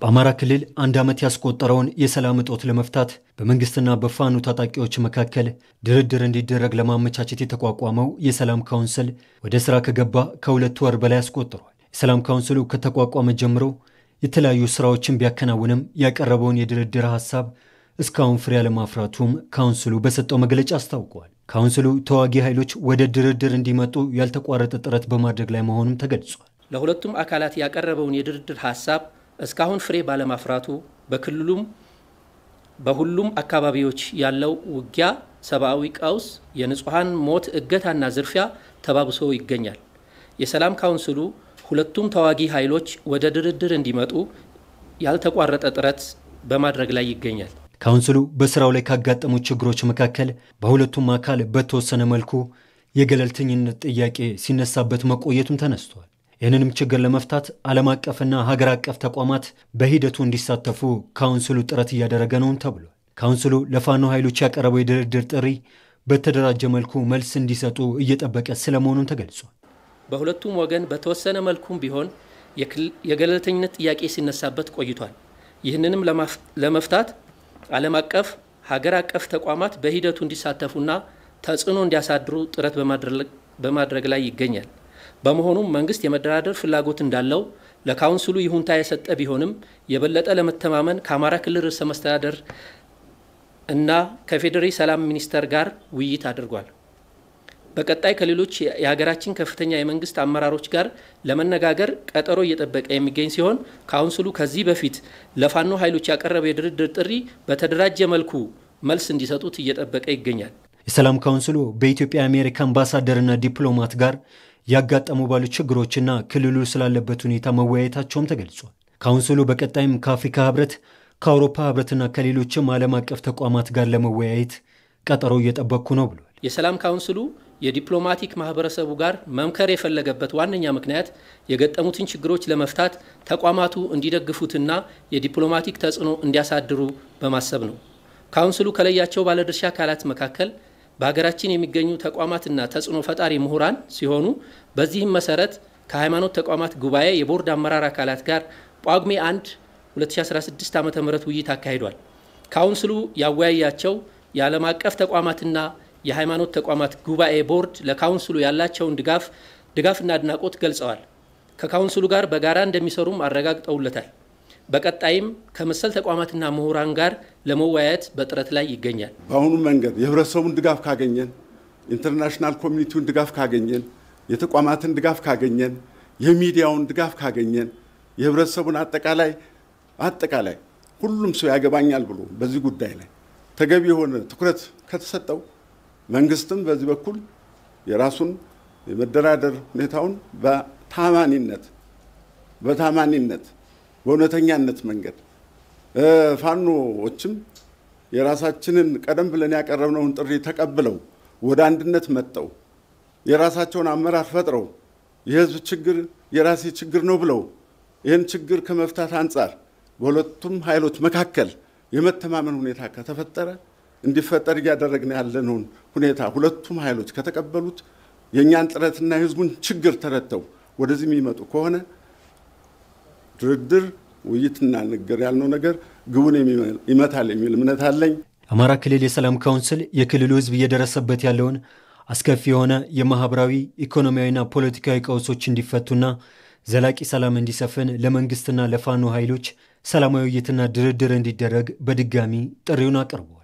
በአማራ ክልል አንድ ዓመት ያስቆጠረውን የሰላም እጦት ለመፍታት በመንግስትና በፋኖ ታጣቂዎች መካከል ድርድር እንዲደረግ ለማመቻቸት የተቋቋመው የሰላም ካውንስል ወደ ሥራ ከገባ ከሁለት ወር በላይ አስቆጥሯል። የሰላም ካውንስሉ ከተቋቋመ ጀምሮ የተለያዩ ሥራዎችን ቢያከናውንም ያቀረበውን የድርድር ሐሳብ እስካሁን ፍሬ አለማፍራቱም ካውንስሉ በሰጠው መግለጫ አስታውቋል። ካውንስሉ ተዋጊ ኃይሎች ወደ ድርድር እንዲመጡ ያልተቋረጠ ጥረት በማድረግ ላይ መሆኑም ተገልጿል። ለሁለቱም አካላት ያቀረበውን የድርድር ሐሳብ እስካሁን ፍሬ ባለማፍራቱ በክልሉም በሁሉም አካባቢዎች ያለው ውጊያ፣ ሰብአዊ ቀውስ፣ የንጹሐን ሞት፣ እገታና ዝርፊያ ተባብሶ ይገኛል። የሰላም ካውንስሉ ሁለቱም ተዋጊ ኃይሎች ወደ ድርድር እንዲመጡ ያልተቋረጠ ጥረት በማድረግ ላይ ይገኛል። ካውንስሉ በስራው ላይ ካጋጠሙ ችግሮች መካከል በሁለቱም አካል በተወሰነ መልኩ የገለልተኝነት ጥያቄ ሲነሳበት መቆየቱም ተነስቷል። ይህንንም ችግር ለመፍታት ዓለም አቀፍና ሀገር አቀፍ ተቋማት በሂደቱ እንዲሳተፉ ካውንስሉ ጥረት እያደረገ ነውን ተብሏል። ካውንስሉ ለፋኖ ኃይሎች ያቀረበው የድርድር ጥሪ በተደራጀ መልኩ መልስ እንዲሰጡ እየጠበቀ ስለመሆኑን ተገልጿል። በሁለቱም ወገን በተወሰነ መልኩም ቢሆን የገለልተኝነት ጥያቄ ሲነሳበት ቆይቷል። ይህንንም ለመፍታት ዓለም አቀፍ ሀገር አቀፍ ተቋማት በሂደቱ እንዲሳተፉና ተጽዕኖ እንዲያሳድሩ ጥረት በማድረግ ላይ ይገኛል። በመሆኑም መንግስት የመደራደር ፍላጎት እንዳለው ለካውንስሉ ይሁንታ የሰጠ ቢሆንም የበለጠ ለመተማመን ከአማራ ክልል ርዕሰ መስተዳደር እና ከፌዴሬ ሰላም ሚኒስተር ጋር ውይይት አድርጓል። በቀጣይ ከሌሎች የሀገራችን ከፍተኛ የመንግስት አመራሮች ጋር ለመነጋገር ቀጠሮ እየጠበቀ የሚገኝ ሲሆን ካውንስሉ ከዚህ በፊት ለፋኖ ኃይሎች ያቀረበው የድርድር ጥሪ በተደራጀ መልኩ መልስ እንዲሰጡት እየጠበቀ ይገኛል። የሰላም ካውንስሉ በኢትዮጵያ የአሜሪካ አምባሳደርና ዲፕሎማት ጋር ያጋጠሙ ባሉ ችግሮችና ክልሉ ስላለበት ሁኔታ መወያየታቸውም ተገልጿል። ካውንስሉ በቀጣይም ከአፍሪካ ህብረት፣ ከአውሮፓ ህብረትና ከሌሎችም ዓለም አቀፍ ተቋማት ጋር ለመወያየት ቀጠሮ እየጠበቅኩ ነው ብሏል። የሰላም ካውንስሉ የዲፕሎማቲክ ማህበረሰቡ ጋር መምከር የፈለገበት ዋነኛ ምክንያት የገጠሙትን ችግሮች ለመፍታት ተቋማቱ እንዲደግፉትና የዲፕሎማቲክ ተጽዕኖ እንዲያሳድሩ በማሰብ ነው። ካውንስሉ ከለያቸው ባለድርሻ አካላት መካከል በሀገራችን የሚገኙ ተቋማትና ተጽዕኖ ፈጣሪ ምሁራን ሲሆኑ በዚህም መሰረት ከሃይማኖት ተቋማት ጉባኤ የቦርድ አመራር አካላት ጋር ጳጉሜ 1 2016 ዓ ም ውይይት አካሂዷል። ካውንስሉ ያወያያቸው የዓለም አቀፍ ተቋማትና የሃይማኖት ተቋማት ጉባኤ ቦርድ ለካውንስሉ ያላቸውን ድጋፍ ድጋፍና አድናቆት ገልጸዋል። ከካውንስሉ ጋር በጋራ እንደሚሰሩም አረጋግጠውለታል። በቀጣይም ከመሰል ተቋማትና ምሁራን ጋር ለመወያየት በጥረት ላይ ይገኛል። በአሁኑ መንገድ የህብረተሰቡን ድጋፍ ካገኘን፣ ኢንተርናሽናል ኮሚኒቲውን ድጋፍ ካገኘን፣ የተቋማትን ድጋፍ ካገኘን፣ የሚዲያውን ድጋፍ ካገኘን፣ የህብረተሰቡን አጠቃላይ አጠቃላይ ሁሉም ሰው ያገባኛል ብሎ በዚህ ጉዳይ ላይ ተገቢ የሆነ ትኩረት ከተሰጠው መንግስትም በዚህ በኩል የራሱን የመደራደር ሁኔታውን በታማኒነት በታማኒነት በእውነተኛነት መንገድ ፋኖዎችም የራሳችንን ቀደም ብለን ያቀረብነውን ጥሪ ተቀብለው ወደ አንድነት መጠው የራሳቸውን አመራር ፈጥረው የህዝብ ችግር የራሴ ችግር ነው ብለው ይህን ችግር ከመፍታት አንጻር በሁለቱም ኃይሎች መካከል የመተማመን ሁኔታ ከተፈጠረ እንዲፈጠር እያደረግን ያለነውን ሁኔታ ሁለቱም ኃይሎች ከተቀበሉት የእኛን ጥረትና የህዝቡን ችግር ተረድተው ወደዚህ የሚመጡ ከሆነ ድርድር፣ ውይይትና ንግግር ያልነው ነገር ግቡን ይመታል የሚል እምነት አለኝ። የአማራ ክልል የሰላም ካውንስል የክልሉ ህዝብ እየደረሰበት ያለውን አስከፊ የሆነ የማህበራዊ ኢኮኖሚያዊና ፖለቲካዊ ቀውሶች እንዲፈቱና ዘላቂ ሰላም እንዲሰፍን ለመንግስትና ለፋኖ ኃይሎች ሰላማዊ ውይይትና ድርድር እንዲደረግ በድጋሚ ጥሪውን አቅርቧል።